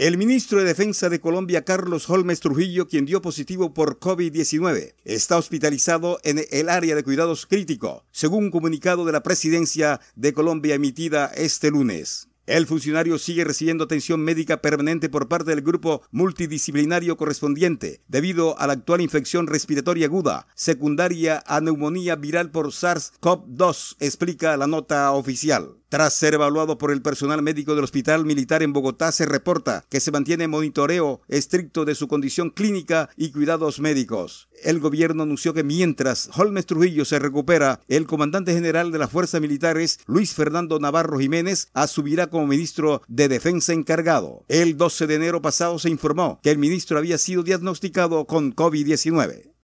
El ministro de Defensa de Colombia, Carlos Holmes Trujillo, quien dio positivo por COVID-19, está hospitalizado en el área de cuidados crítico, según un comunicado de la Presidencia de Colombia emitida este lunes. El funcionario sigue recibiendo atención médica permanente por parte del grupo multidisciplinario correspondiente debido a la actual infección respiratoria aguda secundaria a neumonía viral por SARS-CoV-2, explica la nota oficial. Tras ser evaluado por el personal médico del Hospital Militar en Bogotá, se reporta que se mantiene monitoreo estricto de su condición clínica y cuidados médicos. El gobierno anunció que mientras Holmes Trujillo se recupera, el comandante general de las Fuerzas Militares, Luis Fernando Navarro Jiménez, asumirá con ministro de Defensa encargado. El 12 de enero pasado se informó que el ministro había sido diagnosticado con COVID-19.